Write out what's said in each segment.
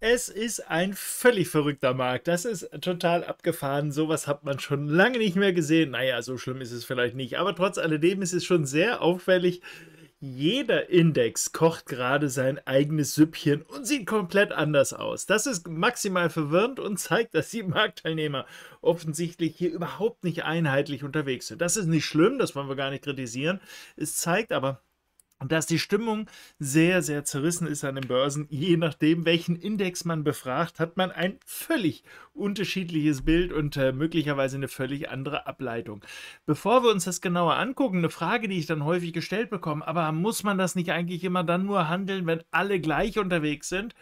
Es ist ein völlig verrückter Markt. Das ist total abgefahren. Sowas hat man schon lange nicht mehr gesehen. Naja, so schlimm ist es vielleicht nicht. Aber trotz alledem ist es schon sehr auffällig. Jeder Index kocht gerade sein eigenes Süppchen und sieht komplett anders aus. Das ist maximal verwirrend und zeigt, dass die Marktteilnehmer offensichtlich hier überhaupt nicht einheitlich unterwegs sind. Das ist nicht schlimm, das wollen wir gar nicht kritisieren. Es zeigt aber, und dass die Stimmung sehr, sehr zerrissen ist an den Börsen. Je nachdem, welchen Index man befragt, hat man ein völlig unterschiedliches Bild und äh, möglicherweise eine völlig andere Ableitung. Bevor wir uns das genauer angucken, eine Frage, die ich dann häufig gestellt bekomme, aber muss man das nicht eigentlich immer dann nur handeln, wenn alle gleich unterwegs sind?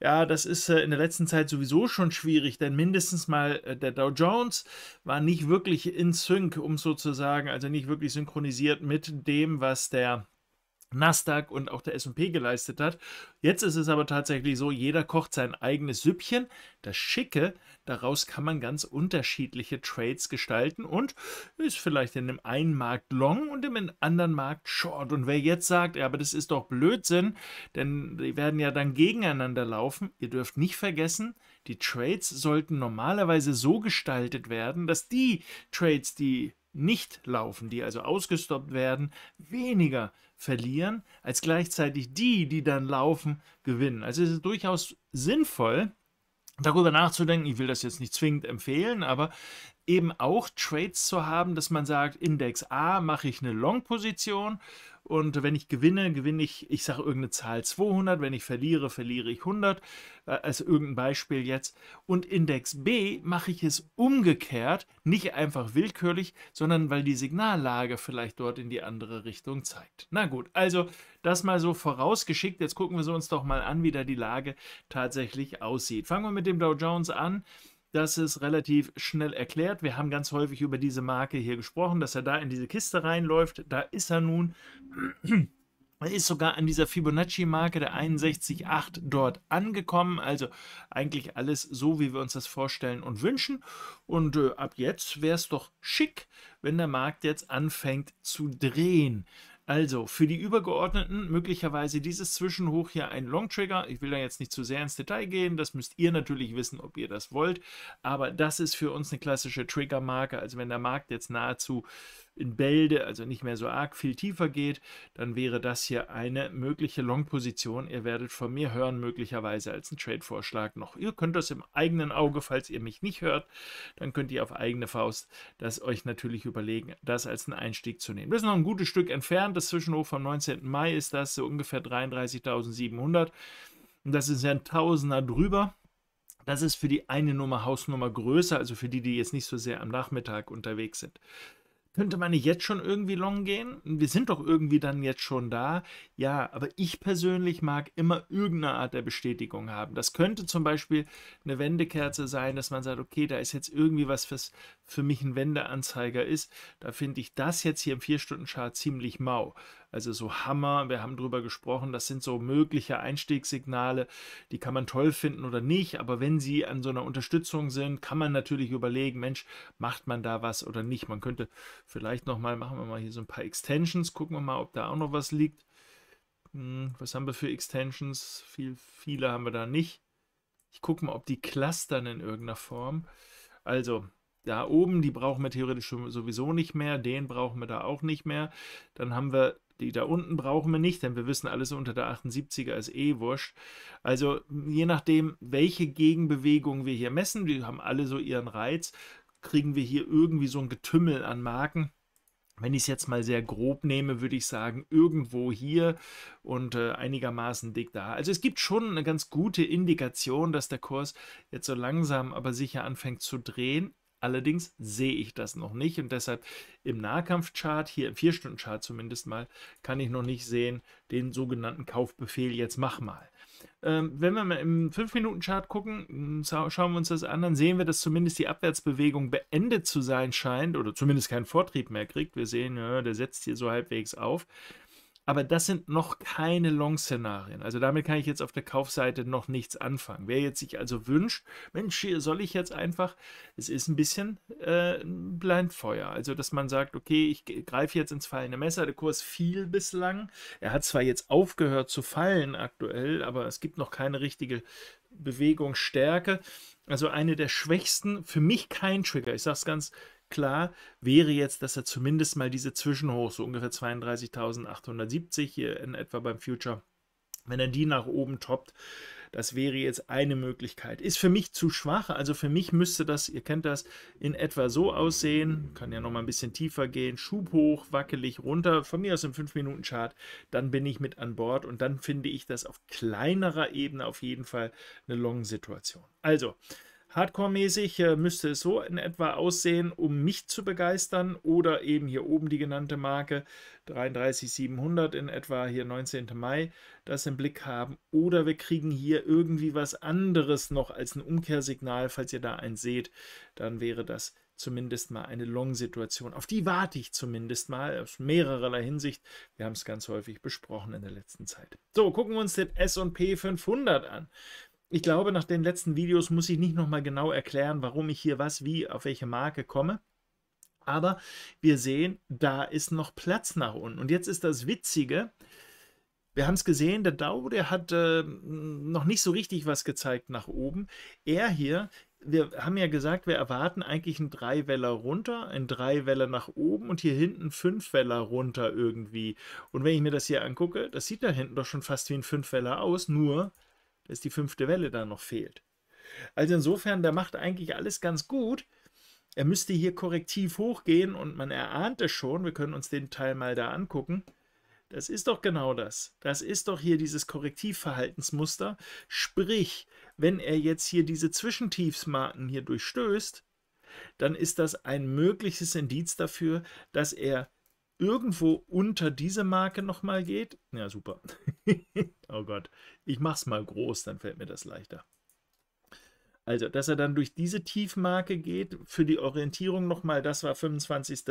Ja, das ist äh, in der letzten Zeit sowieso schon schwierig, denn mindestens mal äh, der Dow Jones war nicht wirklich in Sync, um sozusagen, also nicht wirklich synchronisiert mit dem, was der Nasdaq und auch der SP geleistet hat. Jetzt ist es aber tatsächlich so, jeder kocht sein eigenes Süppchen. Das Schicke, daraus kann man ganz unterschiedliche Trades gestalten und ist vielleicht in dem einen Markt long und im anderen Markt short. Und wer jetzt sagt, ja, aber das ist doch Blödsinn, denn die werden ja dann gegeneinander laufen. Ihr dürft nicht vergessen, die Trades sollten normalerweise so gestaltet werden, dass die Trades, die nicht laufen, die also ausgestoppt werden, weniger verlieren, als gleichzeitig die, die dann laufen, gewinnen. Also es ist durchaus sinnvoll, darüber nachzudenken. Ich will das jetzt nicht zwingend empfehlen, aber eben auch Trades zu haben, dass man sagt, Index A mache ich eine Long-Position und wenn ich gewinne, gewinne ich, ich sage irgendeine Zahl 200, wenn ich verliere, verliere ich 100, äh, als irgendein Beispiel jetzt. Und Index B mache ich es umgekehrt, nicht einfach willkürlich, sondern weil die Signallage vielleicht dort in die andere Richtung zeigt. Na gut, also das mal so vorausgeschickt. Jetzt gucken wir uns doch mal an, wie da die Lage tatsächlich aussieht. Fangen wir mit dem Dow Jones an. Das ist relativ schnell erklärt. Wir haben ganz häufig über diese Marke hier gesprochen, dass er da in diese Kiste reinläuft. Da ist er nun. Er ist sogar an dieser Fibonacci-Marke der 61,8 dort angekommen. Also eigentlich alles so, wie wir uns das vorstellen und wünschen. Und äh, ab jetzt wäre es doch schick, wenn der Markt jetzt anfängt zu drehen. Also, für die Übergeordneten möglicherweise dieses Zwischenhoch hier ein Long Trigger. Ich will da jetzt nicht zu sehr ins Detail gehen, das müsst ihr natürlich wissen, ob ihr das wollt. Aber das ist für uns eine klassische Trigger-Marke. Also wenn der Markt jetzt nahezu in Bälde, also nicht mehr so arg viel tiefer geht, dann wäre das hier eine mögliche Long-Position. Ihr werdet von mir hören, möglicherweise als ein Trade-Vorschlag noch. Ihr könnt das im eigenen Auge, falls ihr mich nicht hört, dann könnt ihr auf eigene Faust das euch natürlich überlegen, das als einen Einstieg zu nehmen. Das ist noch ein gutes Stück entfernt. Das Zwischenhoch vom 19. Mai ist das so ungefähr 33.700. Und Das ist ja ein Tausender drüber. Das ist für die eine Nummer Hausnummer größer, also für die, die jetzt nicht so sehr am Nachmittag unterwegs sind. Könnte man nicht jetzt schon irgendwie long gehen? Wir sind doch irgendwie dann jetzt schon da. Ja, aber ich persönlich mag immer irgendeine Art der Bestätigung haben. Das könnte zum Beispiel eine Wendekerze sein, dass man sagt, okay, da ist jetzt irgendwie was fürs, für mich ein Wendeanzeiger ist, da finde ich das jetzt hier im 4-Stunden-Chart ziemlich mau. Also so Hammer, wir haben drüber gesprochen, das sind so mögliche Einstiegssignale, die kann man toll finden oder nicht, aber wenn sie an so einer Unterstützung sind, kann man natürlich überlegen, Mensch, macht man da was oder nicht. Man könnte vielleicht nochmal, machen wir mal hier so ein paar Extensions, gucken wir mal, ob da auch noch was liegt. Hm, was haben wir für Extensions? Viel, viele haben wir da nicht. Ich gucke mal, ob die clustern in irgendeiner Form. Also, da oben, die brauchen wir theoretisch sowieso nicht mehr, den brauchen wir da auch nicht mehr. Dann haben wir die da unten brauchen wir nicht, denn wir wissen, alles unter der 78er ist eh wurscht. Also je nachdem, welche Gegenbewegungen wir hier messen, die haben alle so ihren Reiz, kriegen wir hier irgendwie so ein Getümmel an Marken. Wenn ich es jetzt mal sehr grob nehme, würde ich sagen, irgendwo hier und äh, einigermaßen dick da. Also es gibt schon eine ganz gute Indikation, dass der Kurs jetzt so langsam aber sicher anfängt zu drehen. Allerdings sehe ich das noch nicht und deshalb im Nahkampfchart, hier im 4-Stunden-Chart zumindest mal, kann ich noch nicht sehen, den sogenannten Kaufbefehl jetzt mach mal. Ähm, wenn wir mal im 5-Minuten-Chart gucken, hm, schauen wir uns das an, dann sehen wir, dass zumindest die Abwärtsbewegung beendet zu sein scheint oder zumindest keinen Vortrieb mehr kriegt. Wir sehen, ja, der setzt hier so halbwegs auf. Aber das sind noch keine Long-Szenarien. Also damit kann ich jetzt auf der Kaufseite noch nichts anfangen. Wer jetzt sich also wünscht, Mensch, hier soll ich jetzt einfach, es ist ein bisschen äh, Blindfeuer. Also dass man sagt, okay, ich greife jetzt ins fallende Messer. Der Kurs fiel bislang. Er hat zwar jetzt aufgehört zu fallen aktuell, aber es gibt noch keine richtige Bewegungsstärke. Also eine der schwächsten, für mich kein Trigger. Ich sage es ganz klar wäre jetzt, dass er zumindest mal diese Zwischenhoch, so ungefähr 32.870 hier in etwa beim Future, wenn er die nach oben toppt, das wäre jetzt eine Möglichkeit. Ist für mich zu schwach, also für mich müsste das, ihr kennt das, in etwa so aussehen. Kann ja nochmal ein bisschen tiefer gehen, Schub hoch, wackelig runter, von mir aus im 5-Minuten-Chart. Dann bin ich mit an Bord und dann finde ich das auf kleinerer Ebene auf jeden Fall eine Long-Situation. Also, Hardcore-mäßig äh, müsste es so in etwa aussehen, um mich zu begeistern oder eben hier oben die genannte Marke 33700 in etwa hier 19. Mai das im Blick haben oder wir kriegen hier irgendwie was anderes noch als ein Umkehrsignal, falls ihr da eins seht, dann wäre das zumindest mal eine Long-Situation. Auf die warte ich zumindest mal aus mehrerer Hinsicht. Wir haben es ganz häufig besprochen in der letzten Zeit. So, gucken wir uns den S&P 500 an. Ich glaube, nach den letzten Videos muss ich nicht nochmal genau erklären, warum ich hier was, wie, auf welche Marke komme. Aber wir sehen, da ist noch Platz nach unten. Und jetzt ist das Witzige, wir haben es gesehen, der Dow, der hat äh, noch nicht so richtig was gezeigt nach oben. Er hier, wir haben ja gesagt, wir erwarten eigentlich einen Dreiweller runter, ein Dreiweller nach oben und hier hinten einen Fünfweller runter irgendwie. Und wenn ich mir das hier angucke, das sieht da hinten doch schon fast wie ein Fünfweller aus, nur dass die fünfte Welle da noch fehlt. Also insofern, der macht eigentlich alles ganz gut. Er müsste hier korrektiv hochgehen und man erahnt es schon, wir können uns den Teil mal da angucken. Das ist doch genau das. Das ist doch hier dieses Korrektivverhaltensmuster. Sprich, wenn er jetzt hier diese Zwischentiefsmarken hier durchstößt, dann ist das ein mögliches Indiz dafür, dass er irgendwo unter diese Marke nochmal geht. Ja, super. oh Gott. Ich mach's mal groß, dann fällt mir das leichter. Also, dass er dann durch diese Tiefmarke geht, für die Orientierung nochmal, das war 25.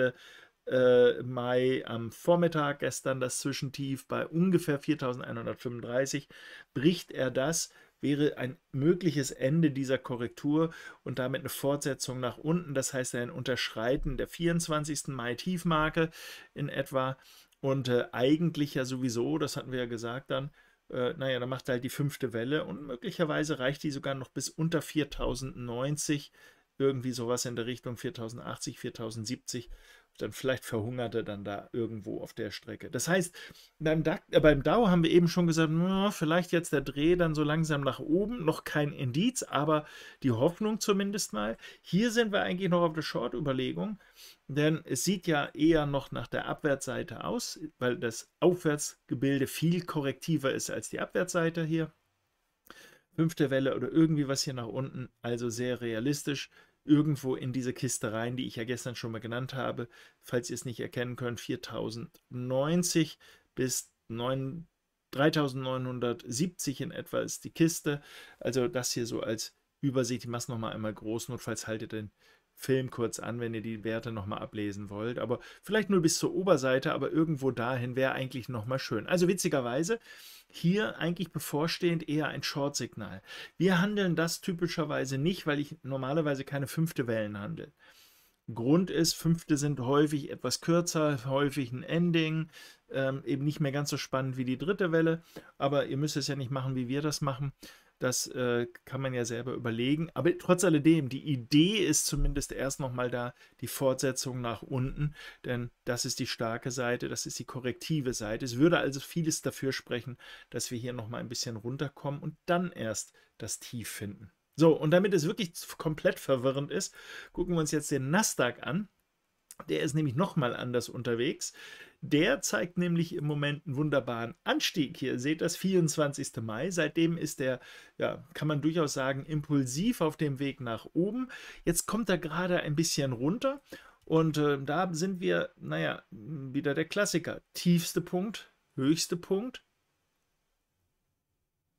Äh, Mai am Vormittag, gestern das Zwischentief bei ungefähr 4135, bricht er das wäre ein mögliches Ende dieser Korrektur und damit eine Fortsetzung nach unten. Das heißt ein Unterschreiten der 24. Mai-Tiefmarke in etwa. Und äh, eigentlich ja sowieso, das hatten wir ja gesagt dann, äh, naja, dann macht halt die fünfte Welle und möglicherweise reicht die sogar noch bis unter 4090, irgendwie sowas in der Richtung 4080, 4070 dann vielleicht verhungert er dann da irgendwo auf der Strecke. Das heißt, beim, DAC, äh, beim DAO haben wir eben schon gesagt, na, hm, vielleicht jetzt der Dreh dann so langsam nach oben, noch kein Indiz, aber die Hoffnung zumindest mal. Hier sind wir eigentlich noch auf der Short-Überlegung, denn es sieht ja eher noch nach der Abwärtsseite aus, weil das Aufwärtsgebilde viel korrektiver ist als die Abwärtsseite hier. Fünfte Welle oder irgendwie was hier nach unten, also sehr realistisch irgendwo in diese Kiste rein, die ich ja gestern schon mal genannt habe. Falls ihr es nicht erkennen könnt, 4090 bis 9, 3970 in etwa ist die Kiste. Also das hier so als Übersicht. Ich mache es nochmal einmal groß. Notfalls haltet den Film kurz an, wenn ihr die Werte nochmal ablesen wollt. Aber vielleicht nur bis zur Oberseite, aber irgendwo dahin wäre eigentlich nochmal schön. Also witzigerweise, hier eigentlich bevorstehend eher ein Short-Signal. Wir handeln das typischerweise nicht, weil ich normalerweise keine fünfte Wellen handle. Grund ist, fünfte sind häufig etwas kürzer, häufig ein Ending, ähm, eben nicht mehr ganz so spannend wie die dritte Welle. Aber ihr müsst es ja nicht machen, wie wir das machen. Das äh, kann man ja selber überlegen. Aber trotz alledem, die Idee ist zumindest erst nochmal da, die Fortsetzung nach unten, denn das ist die starke Seite, das ist die korrektive Seite. Es würde also vieles dafür sprechen, dass wir hier nochmal ein bisschen runterkommen und dann erst das Tief finden. So, und damit es wirklich komplett verwirrend ist, gucken wir uns jetzt den Nasdaq an. Der ist nämlich nochmal anders unterwegs. Der zeigt nämlich im Moment einen wunderbaren Anstieg. Hier seht das 24. Mai. Seitdem ist er, ja, kann man durchaus sagen, impulsiv auf dem Weg nach oben. Jetzt kommt er gerade ein bisschen runter. Und äh, da sind wir, naja, wieder der Klassiker. Tiefste Punkt, höchste Punkt.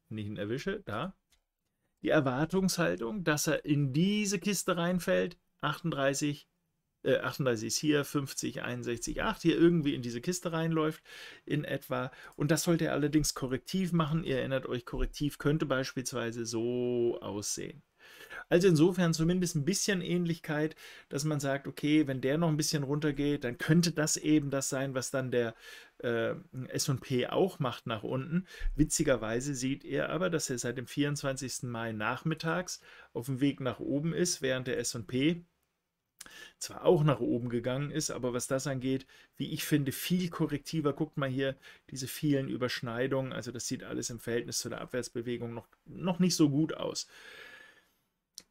Wenn ich ihn erwische, da. Die Erwartungshaltung, dass er in diese Kiste reinfällt. 38, äh, 38 ist hier, 50, 61, 8 hier irgendwie in diese Kiste reinläuft in etwa. Und das sollte er allerdings korrektiv machen. Ihr erinnert euch, korrektiv könnte beispielsweise so aussehen. Also insofern zumindest ein bisschen Ähnlichkeit, dass man sagt, okay, wenn der noch ein bisschen runtergeht, dann könnte das eben das sein, was dann der äh, SP auch macht nach unten. Witzigerweise sieht er aber, dass er seit dem 24. Mai nachmittags auf dem Weg nach oben ist, während der SP zwar auch nach oben gegangen ist, aber was das angeht, wie ich finde, viel korrektiver. Guckt mal hier diese vielen Überschneidungen. Also das sieht alles im Verhältnis zu der Abwärtsbewegung noch, noch nicht so gut aus.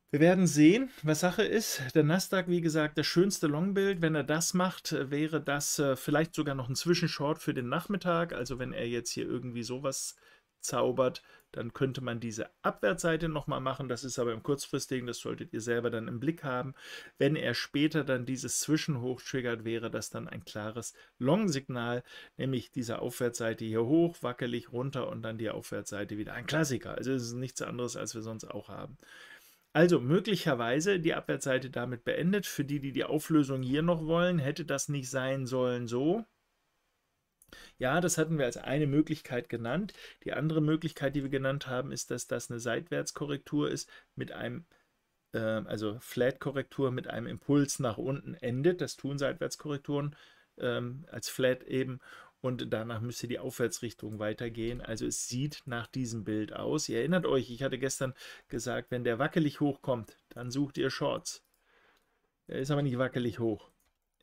Wir werden sehen, was Sache ist. Der Nasdaq, wie gesagt, das schönste Longbild. Wenn er das macht, wäre das äh, vielleicht sogar noch ein Zwischenshort für den Nachmittag. Also wenn er jetzt hier irgendwie sowas zaubert, dann könnte man diese Abwärtsseite nochmal machen. Das ist aber im kurzfristigen, das solltet ihr selber dann im Blick haben. Wenn er später dann dieses Zwischenhoch triggert, wäre das dann ein klares Long-Signal, nämlich diese Aufwärtsseite hier hoch, wackelig runter und dann die Aufwärtsseite wieder. Ein Klassiker. Also es ist nichts anderes, als wir sonst auch haben. Also möglicherweise die Abwärtsseite damit beendet. Für die, die die Auflösung hier noch wollen, hätte das nicht sein sollen so. Ja, das hatten wir als eine Möglichkeit genannt. Die andere Möglichkeit, die wir genannt haben, ist, dass das eine Seitwärtskorrektur ist mit einem ähm, also Flat-Korrektur mit einem Impuls nach unten endet. Das tun Seitwärtskorrekturen ähm, als Flat eben und danach müsste die Aufwärtsrichtung weitergehen. Also es sieht nach diesem Bild aus. Ihr erinnert euch, ich hatte gestern gesagt, wenn der wackelig hochkommt, dann sucht ihr Shorts. Er ist aber nicht wackelig hoch.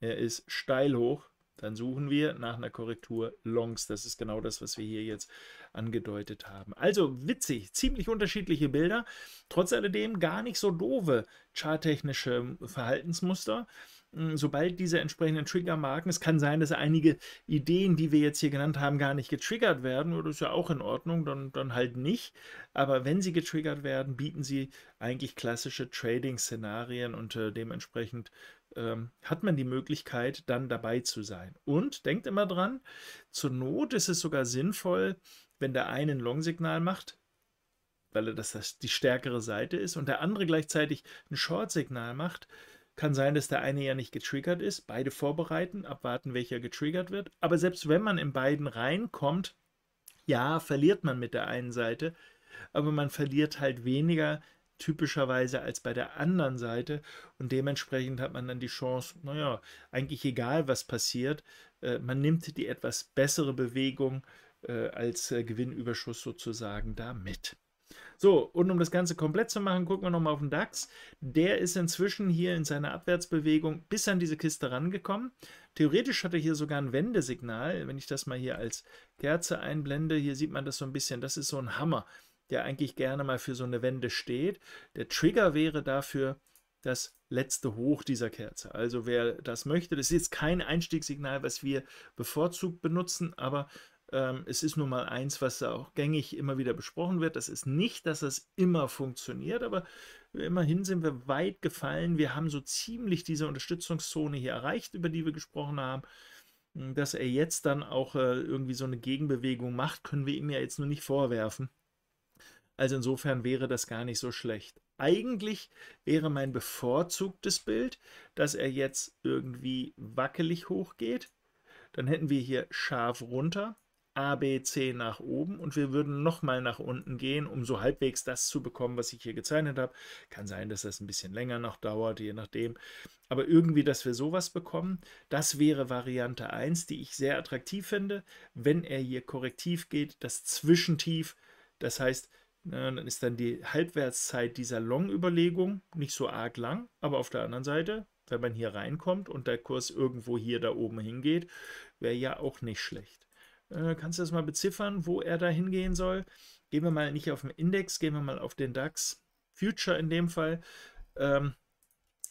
Er ist steil hoch dann suchen wir nach einer Korrektur Longs. Das ist genau das, was wir hier jetzt angedeutet haben. Also witzig, ziemlich unterschiedliche Bilder. Trotz alledem gar nicht so doofe charttechnische ähm, Verhaltensmuster. Hm, sobald diese entsprechenden Triggermarken, es kann sein, dass einige Ideen, die wir jetzt hier genannt haben, gar nicht getriggert werden, oder ist ja auch in Ordnung, dann, dann halt nicht. Aber wenn sie getriggert werden, bieten sie eigentlich klassische Trading-Szenarien und äh, dementsprechend ähm, hat man die Möglichkeit, dann dabei zu sein. Und denkt immer dran, zur Not ist es sogar sinnvoll, wenn der eine ein Long-Signal macht, weil das die stärkere Seite ist und der andere gleichzeitig ein Short-Signal macht, kann sein, dass der eine ja nicht getriggert ist. Beide vorbereiten, abwarten, welcher getriggert wird. Aber selbst wenn man in beiden reinkommt, ja, verliert man mit der einen Seite, aber man verliert halt weniger typischerweise als bei der anderen Seite und dementsprechend hat man dann die Chance, naja, eigentlich egal was passiert, äh, man nimmt die etwas bessere Bewegung äh, als äh, Gewinnüberschuss sozusagen da mit. So, und um das Ganze komplett zu machen, gucken wir nochmal auf den DAX. Der ist inzwischen hier in seiner Abwärtsbewegung bis an diese Kiste rangekommen. Theoretisch hat er hier sogar ein Wendesignal. Wenn ich das mal hier als Kerze einblende, hier sieht man das so ein bisschen. Das ist so ein Hammer, der eigentlich gerne mal für so eine Wende steht. Der Trigger wäre dafür das letzte Hoch dieser Kerze. Also wer das möchte, das ist jetzt kein Einstiegssignal, was wir bevorzugt benutzen, aber ähm, es ist nun mal eins, was auch gängig immer wieder besprochen wird. Das ist nicht, dass es immer funktioniert, aber immerhin sind wir weit gefallen. Wir haben so ziemlich diese Unterstützungszone hier erreicht, über die wir gesprochen haben. Hm, dass er jetzt dann auch äh, irgendwie so eine Gegenbewegung macht, können wir ihm ja jetzt nur nicht vorwerfen. Also insofern wäre das gar nicht so schlecht. Eigentlich wäre mein bevorzugtes Bild, dass er jetzt irgendwie wackelig hochgeht. Dann hätten wir hier scharf runter. A, B, C nach oben und wir würden nochmal nach unten gehen, um so halbwegs das zu bekommen, was ich hier gezeichnet habe. Kann sein, dass das ein bisschen länger noch dauert, je nachdem. Aber irgendwie, dass wir sowas bekommen, das wäre Variante 1, die ich sehr attraktiv finde, wenn er hier korrektiv geht, das Zwischentief, das heißt, ne, dann ist dann die Halbwertszeit dieser Long-Überlegung nicht so arg lang, aber auf der anderen Seite, wenn man hier reinkommt und der Kurs irgendwo hier da oben hingeht, wäre ja auch nicht schlecht. Äh, kannst du das mal beziffern, wo er da hingehen soll? Gehen wir mal nicht auf den Index, gehen wir mal auf den DAX Future in dem Fall. Ähm,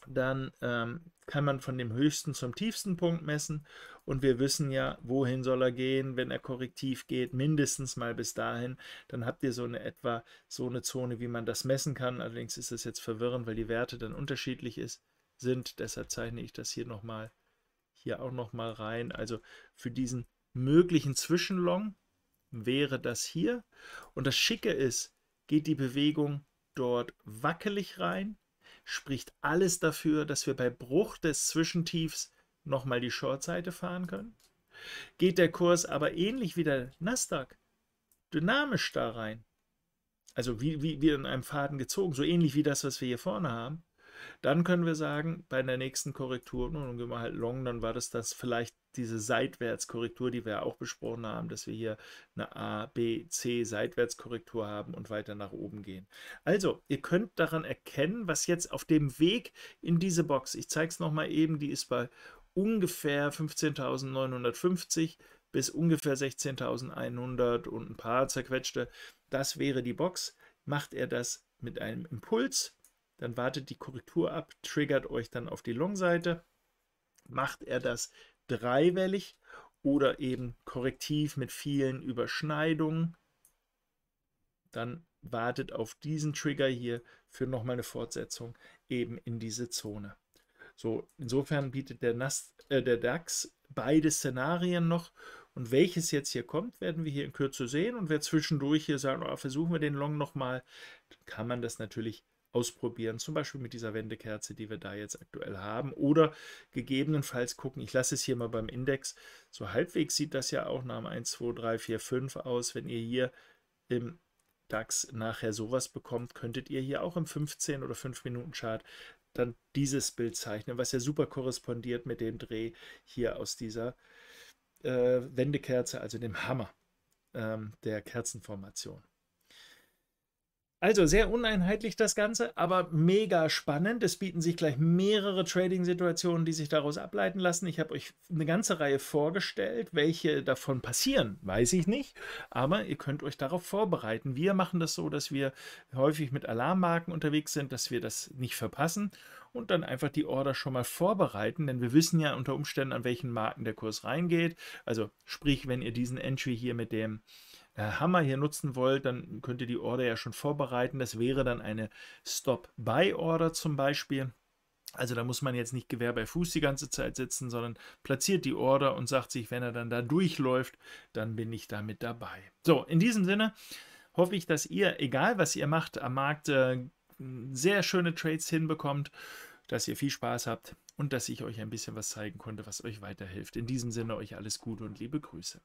dann ähm, kann man von dem höchsten zum tiefsten Punkt messen. Und wir wissen ja, wohin soll er gehen, wenn er korrektiv geht, mindestens mal bis dahin. Dann habt ihr so eine etwa so eine Zone, wie man das messen kann. Allerdings ist das jetzt verwirrend, weil die Werte dann unterschiedlich ist, sind. Deshalb zeichne ich das hier nochmal, hier auch nochmal rein. Also für diesen möglichen Zwischenlong wäre das hier. Und das Schicke ist, geht die Bewegung dort wackelig rein, spricht alles dafür, dass wir bei Bruch des Zwischentiefs nochmal die Shortseite fahren können. Geht der Kurs aber ähnlich wie der Nasdaq dynamisch da rein, also wie, wie, wie in einem Faden gezogen, so ähnlich wie das, was wir hier vorne haben, dann können wir sagen, bei der nächsten Korrektur, nun gehen wir halt long, dann war das das vielleicht diese Seitwärtskorrektur, die wir ja auch besprochen haben, dass wir hier eine A, B, C Seitwärtskorrektur haben und weiter nach oben gehen. Also, ihr könnt daran erkennen, was jetzt auf dem Weg in diese Box, ich zeige es nochmal eben, die ist bei ungefähr 15.950 bis ungefähr 16.100 und ein paar zerquetschte. Das wäre die Box. Macht er das mit einem Impuls, dann wartet die Korrektur ab, triggert euch dann auf die Long-Seite. Macht er das dreiwellig oder eben korrektiv mit vielen Überschneidungen, dann wartet auf diesen Trigger hier für nochmal eine Fortsetzung eben in diese Zone. So, insofern bietet der, NAS, äh, der DAX beide Szenarien noch. Und welches jetzt hier kommt, werden wir hier in Kürze sehen. Und wer zwischendurch hier sagt, oh, versuchen wir den Long nochmal, kann man das natürlich ausprobieren, zum Beispiel mit dieser Wendekerze, die wir da jetzt aktuell haben oder gegebenenfalls gucken, ich lasse es hier mal beim Index, so halbwegs sieht das ja auch nach dem 1, 2, 3, 4, 5 aus, wenn ihr hier im DAX nachher sowas bekommt, könntet ihr hier auch im 15 oder 5 Minuten Chart dann dieses Bild zeichnen, was ja super korrespondiert mit dem Dreh hier aus dieser äh, Wendekerze, also dem Hammer ähm, der Kerzenformation. Also sehr uneinheitlich das Ganze, aber mega spannend. Es bieten sich gleich mehrere Trading-Situationen, die sich daraus ableiten lassen. Ich habe euch eine ganze Reihe vorgestellt. Welche davon passieren, weiß ich nicht, aber ihr könnt euch darauf vorbereiten. Wir machen das so, dass wir häufig mit Alarmmarken unterwegs sind, dass wir das nicht verpassen und dann einfach die Order schon mal vorbereiten, denn wir wissen ja unter Umständen, an welchen Marken der Kurs reingeht. Also sprich, wenn ihr diesen Entry hier mit dem äh, Hammer hier nutzen wollt, dann könnt ihr die Order ja schon vorbereiten. Das wäre dann eine Stop-Buy-Order zum Beispiel. Also da muss man jetzt nicht Gewehr bei Fuß die ganze Zeit sitzen, sondern platziert die Order und sagt sich, wenn er dann da durchläuft, dann bin ich damit dabei. So, in diesem Sinne hoffe ich, dass ihr, egal was ihr macht, am Markt äh, sehr schöne Trades hinbekommt, dass ihr viel Spaß habt und dass ich euch ein bisschen was zeigen konnte, was euch weiterhilft. In diesem Sinne euch alles Gute und liebe Grüße.